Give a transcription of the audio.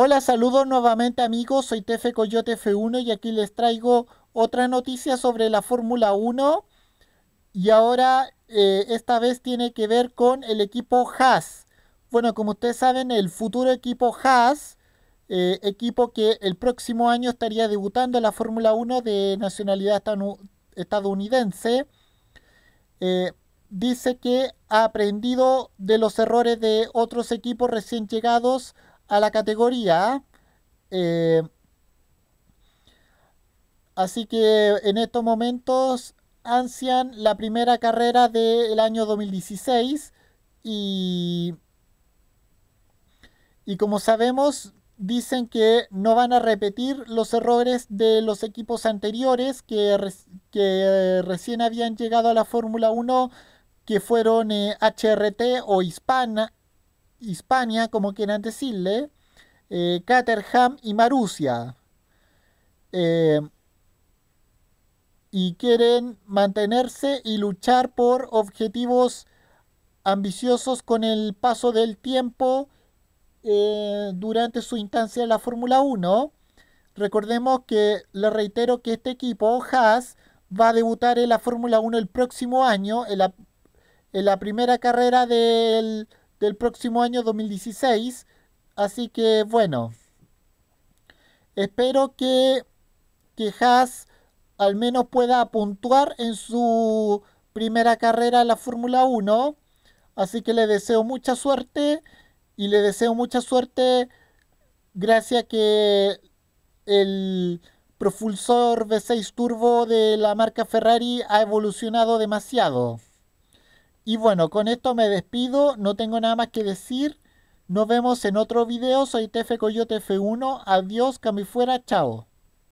Hola, saludos nuevamente amigos, soy Tefe Coyote F1 y aquí les traigo otra noticia sobre la Fórmula 1 y ahora eh, esta vez tiene que ver con el equipo Haas. Bueno, como ustedes saben, el futuro equipo Haas, eh, equipo que el próximo año estaría debutando en la Fórmula 1 de nacionalidad estadounidense, eh, dice que ha aprendido de los errores de otros equipos recién llegados a la categoría eh, así que en estos momentos ansian la primera carrera del año 2016 y, y como sabemos dicen que no van a repetir los errores de los equipos anteriores que, que eh, recién habían llegado a la Fórmula 1 que fueron HRT eh, o Hispana Hispania, como quieran decirle, eh, Caterham y Marusia. Eh, y quieren mantenerse y luchar por objetivos ambiciosos con el paso del tiempo eh, durante su instancia en la Fórmula 1. Recordemos que, le reitero que este equipo, Haas, va a debutar en la Fórmula 1 el próximo año, en la primera carrera del del próximo año 2016. Así que bueno, espero que, que Haas al menos pueda puntuar en su primera carrera en la Fórmula 1. Así que le deseo mucha suerte y le deseo mucha suerte gracias a que el propulsor V6 turbo de la marca Ferrari ha evolucionado demasiado. Y bueno, con esto me despido, no tengo nada más que decir. Nos vemos en otro video, soy Tefe Coyote F1, adiós, fuera. chao.